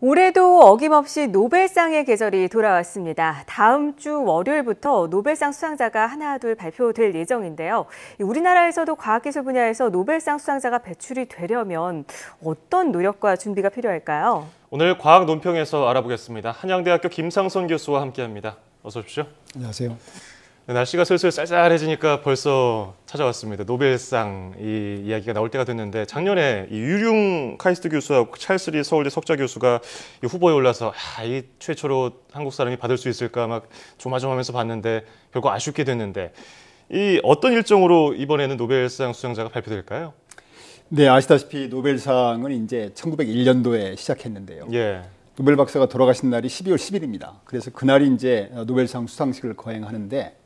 올해도 어김없이 노벨상의 계절이 돌아왔습니다. 다음 주 월요일부터 노벨상 수상자가 하나 둘 발표될 예정인데요. 우리나라에서도 과학기술 분야에서 노벨상 수상자가 배출이 되려면 어떤 노력과 준비가 필요할까요? 오늘 과학 논평에서 알아보겠습니다. 한양대학교 김상선 교수와 함께합니다. 어서 오십시오. 안녕하세요. 날씨가 슬슬 쌀쌀해지니까 벌써 찾아왔습니다. 노벨상 이 이야기가 나올 때가 됐는데 작년에 이 유룡 카이스트 교수와 찰스리 서울대 석좌 교수가 이 후보에 올라서 아, 이 최초로 한국 사람이 받을 수 있을까 막 조마조마하면서 봤는데 결국 아쉽게 됐는데 이 어떤 일정으로 이번에는 노벨상 수상자가 발표될까요? 네, 아시다시피 노벨상은 이제 1901년도에 시작했는데요. 예. 노벨 박사가 돌아가신 날이 12월 10일입니다. 그래서 그날이 이제 노벨상 수상식을 거행하는데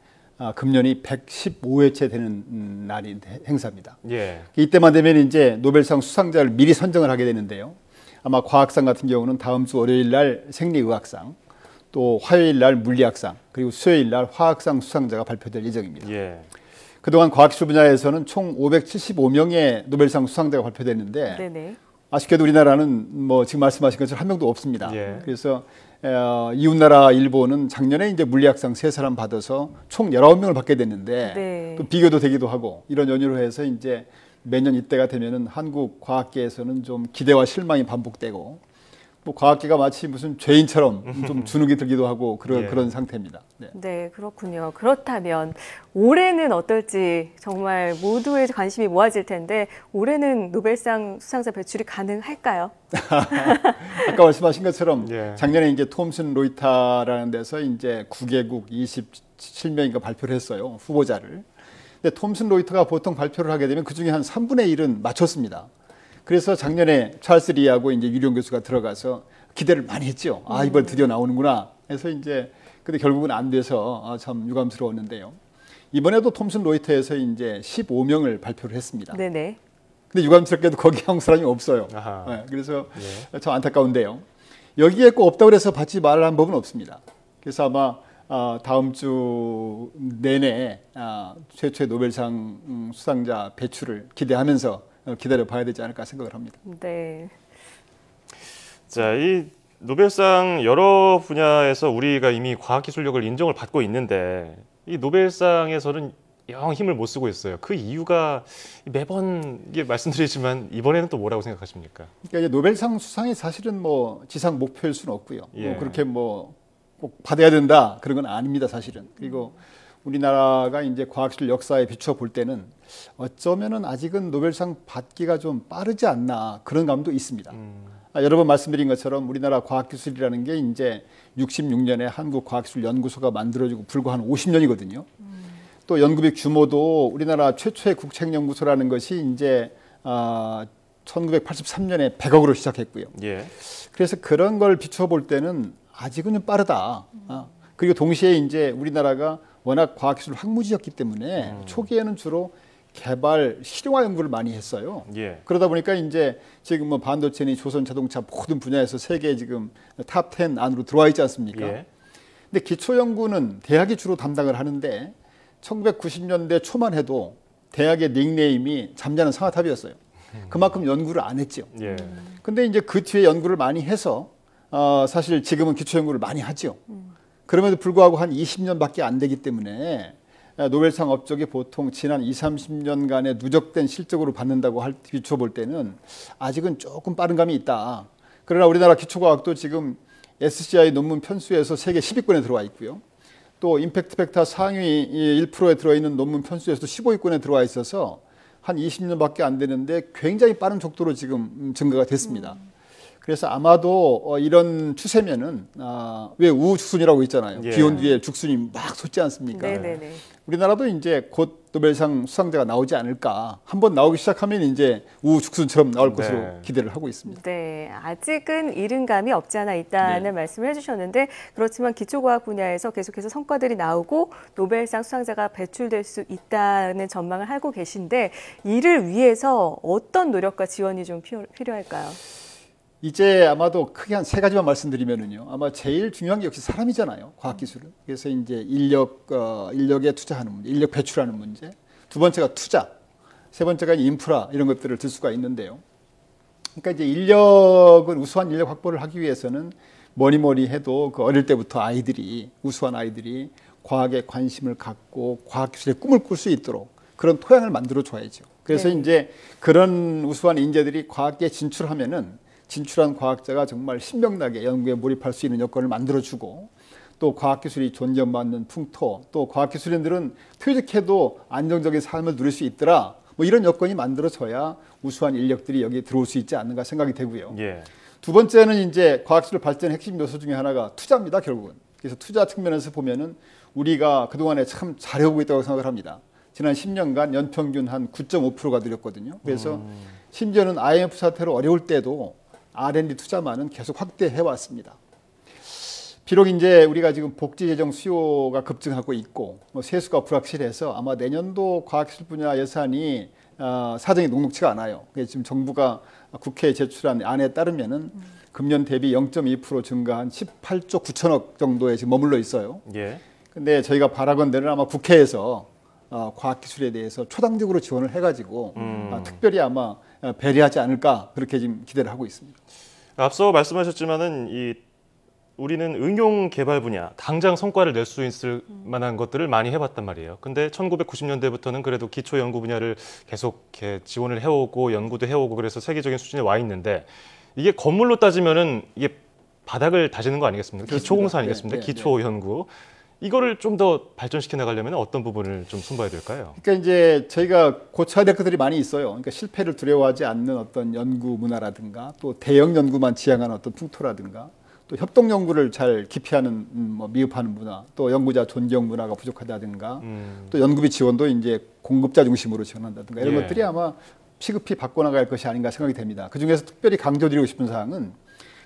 아, 금년이 115회째 되는 음, 날인 행사입니다. 예. 이때만 되면 이제 노벨상 수상자를 미리 선정을 하게 되는데요. 아마 과학상 같은 경우는 다음 주 월요일 날 생리의학상, 또 화요일 날 물리학상, 그리고 수요일 날 화학상 수상자가 발표될 예정입니다. 예. 그동안 과학기술 분야에서는 총 575명의 노벨상 수상자가 발표됐는데 네네. 아쉽게도 우리나라는 뭐 지금 말씀하신 것처럼 한 명도 없습니다. 예. 그래서 이웃나라 일본은 작년에 이제 물리학상 세 사람 받아서 총1 9 명을 받게 됐는데 네. 또 그 비교도 되기도 하고 이런 연유로 해서 이제 매년 이때가 되면은 한국 과학계에서는 좀 기대와 실망이 반복되고 뭐 과학계가 마치 무슨 죄인처럼 좀 음. 주눅이 들기도 하고 그런 예. 그런 상태입니다. 네. 네. 그렇군요. 그렇다면 올해는 어떨지 정말 모두의 관심이 모아질 텐데 올해는 노벨상 수상자 배출이 가능할까요? 아까 말씀하신 것처럼 예. 작년에 이제 톰슨 로이터라는 데서 이제 9개국 27명인가 발표를 했어요 후보자를. 근데 톰슨 로이터가 보통 발표를 하게 되면 그 중에 한 3분의 1은 맞췄습니다. 그래서 작년에 찰스 리하고 이제 유령 교수가 들어가서 기대를 많이 했죠. 아 음. 이번 드디어 나오는구나. 해서 이제 근데 결국은 안 돼서 어, 참 유감스러웠는데요. 이번에도 톰슨 로이터에서 이제 15명을 발표를 했습니다. 네네. 근데 유감스럽게도 거기 한 사람이 없어요. 네, 그래서 네. 참 안타까운데요. 여기에 꼭 없다고 해서 받지 말라는 법은 없습니다. 그래서 아마 어, 다음 주 내내 어, 최초의 노벨상 음, 수상자 배출을 기대하면서 기다려 봐야 되지 않을까 생각을 합니다. 네. 자, 이 노벨상 여러 분야에서 우리가 이미 과학기술력을 인정을 받고 있는데 이 노벨상에서는 영 힘을 못 쓰고 있어요. 그 이유가 매번 이게 말씀드리지만 이번에는 또 뭐라고 생각하십니까? 그러니까 노벨상 수상이 사실은 뭐 지상 목표일 수는 없고요. 뭐 예. 뭐 그렇게 뭐 꼭 받아야 된다 그런 건 아닙니다, 사실은. 그리고 음. 우리나라가 이제 과학실 역사에 비춰 볼 때는 어쩌면은 아직은 노벨상 받기가 좀 빠르지 않나 그런 감도 있습니다. 음. 아, 여러 분 말씀드린 것처럼 우리나라 과학기술이라는 게 이제 66년에 한국과학기술연구소가 만들어지고 불과 한 50년이거든요. 음. 또 연구비 규모도 우리나라 최초의 국책연구소라는 것이 이제 아, 1983년에 100억으로 시작했고요. 예. 그래서 그런 걸 비춰볼 때는 아직은 좀 빠르다. 음. 아, 그리고 동시에 이제 우리나라가 워낙 과학기술 황무지였기 때문에 음. 초기에는 주로 개발 실용화 연구를 많이 했어요. 예. 그러다 보니까 이제 지금 뭐 반도체니 조선 자동차 모든 분야에서 세계 지금 탑 10 안으로 들어와 있지 않습니까? 예. 근데 기초 연구는 대학이 주로 담당을 하는데 1990년대 초만 해도 대학의 닉네임이 잠자는 상아탑이었어요. 음. 그만큼 연구를 안 했죠. 예. 근데 이제 그 뒤에 연구를 많이 해서 어, 사실 지금은 기초 연구를 많이 하죠. 음. 그럼에도 불구하고 한 20년밖에 안 되기 때문에 아, 노벨상 업적이 보통 지난 20, 30년간의 누적된 실적으로 받는다고 할, 비춰볼 때는 아직은 조금 빠른 감이 있다. 그러나 우리나라 기초과학도 지금 SCI 논문 편수에서 세계 10위권에 들어와 있고요. 또 임팩트 팩터 상위 1%에 들어있는 논문 편수에서도 15위권에 들어와 있어서 한 20년밖에 안 되는데 굉장히 빠른 속도로 지금 음, 증가가 됐습니다. 음. 그래서 아마도 어, 이런 추세면은 아, 왜 우죽순이라고 있잖아요. 예. 비온 뒤에 죽순이 막 솟지 않습니까? 네네네. 우리나라도 이제 곧 노벨상 수상자가 나오지 않을까. 한 번 나오기 시작하면 이제 우죽순처럼 나올 네. 것으로 네. 기대를 하고 있습니다. 네, 아직은 이른 감이 없지 않아 있다는 네. 말씀을 해주셨는데 그렇지만 기초과학 분야에서 계속해서 성과들이 나오고 노벨상 수상자가 배출될 수 있다는 전망을 하고 계신데 이를 위해서 어떤 노력과 지원이 좀 필요할까요? 이제 아마도 크게 한 세 가지만 말씀드리면은요. 아마 제일 중요한 게 역시 사람이잖아요. 과학기술은. 그래서 이제 인력, 어, 인력에 투자하는 문제, 인력 배출하는 문제. 두 번째가 투자. 세 번째가 인프라 이런 것들을 들 수가 있는데요. 그러니까 이제 인력은 우수한 인력 확보를 하기 위해서는 뭐니 뭐니 해도 그 어릴 때부터 아이들이 우수한 아이들이 과학에 관심을 갖고 과학기술에 꿈을 꿀 수 있도록 그런 토양을 만들어 줘야죠. 그래서 네. 이제 그런 우수한 인재들이 과학계에 진출하면은 진출한 과학자가 정말 신명나게 연구에 몰입할 수 있는 여건을 만들어주고 또 과학기술이 존경받는 풍토 또 과학기술인들은 퇴직해도 안정적인 삶을 누릴 수 있더라 뭐 이런 여건이 만들어져야 우수한 인력들이 여기 들어올 수 있지 않는가 생각이 되고요. 예. 두 번째는 이제 과학기술 발전의 핵심 요소 중에 하나가 투자입니다. 결국은. 그래서 투자 측면에서 보면은 우리가 그동안에 참 잘해오고 있다고 생각을 합니다. 지난 10년간 연평균 한 9.5%가 늘었거든요. 그래서 음. 심지어는 IMF 사태로 어려울 때도 R&D 투자만은 계속 확대해 왔습니다. 비록 이제 우리가 지금 복지 재정 수요가 급증하고 있고 뭐 세수가 불확실해서 아마 내년도 과학기술 분야 예산이 어, 사정이 녹록치가 않아요. 지금 정부가 국회에 제출한 안에 따르면은 음. 금년 대비 0.2% 증가한 18조 9천억 정도에 지금 머물러 있어요. 그런데 예. 저희가 바라건대는 아마 국회에서 어, 과학기술에 대해서 초당적으로 지원을 해가지고 음. 아, 특별히 아마 어, 배려하지 않을까 그렇게 지금 기대를 하고 있습니다. 앞서 말씀하셨지만은 이 우리는 응용 개발 분야 당장 성과를 낼 수 있을 만한 것들을 많이 해봤단 말이에요. 근데 1990년대부터는 그래도 기초 연구 분야를 계속 지원을 해오고 연구도 해오고 그래서 세계적인 수준에 와 있는데 이게 건물로 따지면은 이게 바닥을 다지는 거 아니겠습니까? 그렇습니다. 기초 공사 아니겠습니까? 네, 네, 기초 네. 연구. 네. 이거를 좀 더 발전시켜 나가려면 어떤 부분을 좀 손봐야 될까요? 그러니까 이제 저희가 고쳐야 될 것들이 많이 있어요. 그러니까 실패를 두려워하지 않는 어떤 연구 문화라든가 또 대형 연구만 지향하는 어떤 풍토라든가 또 협동 연구를 잘 기피하는 음, 뭐 미흡하는 문화, 또 연구자 존경 문화가 부족하다든가, 음. 또 연구비 지원도 이제 공급자 중심으로 지원한다든가 이런 예. 것들이 아마 시급히 바꿔나갈 것이 아닌가 생각이 됩니다. 그 중에서 특별히 강조드리고 싶은 사항은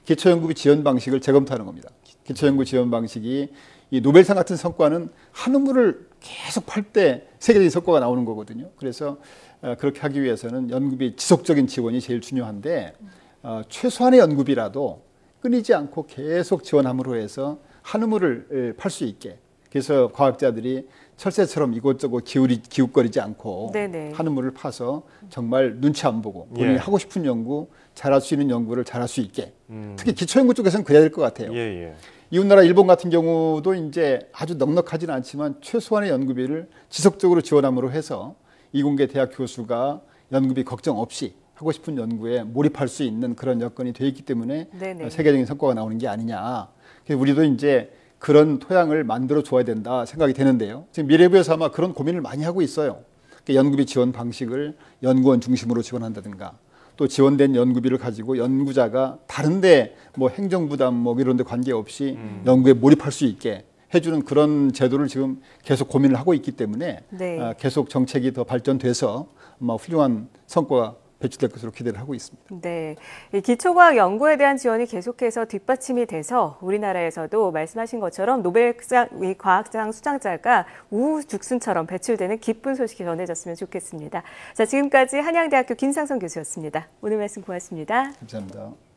기초연구비 지원 방식을 재검토하는 겁니다. 기초연구 지원 방식이 이 노벨상 같은 성과는 한 우물을 계속 팔 때 세계적인 성과가 나오는 거거든요. 그래서 어, 그렇게 하기 위해서는 연구비 지속적인 지원이 제일 중요한데 어, 최소한의 연구비라도 끊이지 않고 계속 지원함으로 해서 한 우물을 팔 수 있게 그래서 과학자들이 철새처럼 이곳저곳 기울이, 기웃거리지 않고 네네. 하는 물을 파서 정말 눈치 안 보고 예. 본인이 예. 하고 싶은 연구, 잘할 수 있는 연구를 잘할 수 있게 음. 특히 기초연구 쪽에서는 그래야 될 것 같아요. 예예. 이웃나라 일본 같은 경우도 이제 아주 넉넉하지는 않지만 최소한의 연구비를 지속적으로 지원함으로 해서 이공계 대학 교수가 연구비 걱정 없이 하고 싶은 연구에 몰입할 수 있는 그런 여건이 돼 있기 때문에 네네. 세계적인 성과가 나오는 게 아니냐. 그래서 우리도 이제 그런 토양을 만들어 줘야 된다 생각이 되는데요. 지금 미래부에서 아마 그런 고민을 많이 하고 있어요. 그러니까 연구비 지원 방식을 연구원 중심으로 지원한다든가 또 지원된 연구비를 가지고 연구자가 다른데 뭐 행정 부담 뭐 이런데 관계없이 음. 연구에 몰입할 수 있게 해주는 그런 제도를 지금 계속 고민을 하고 있기 때문에 네. 아, 계속 정책이 더 발전돼서 뭐 훌륭한 성과가 배출될 것으로 기대를 하고 있습니다. 네, 기초과학 연구에 대한 지원이 계속해서 뒷받침이 돼서 우리나라에서도 말씀하신 것처럼 노벨상 과학상 수상자가 우후죽순처럼 배출되는 기쁜 소식이 전해졌으면 좋겠습니다. 자, 지금까지 한양대학교 김상선 교수였습니다. 오늘 말씀 고맙습니다. 감사합니다.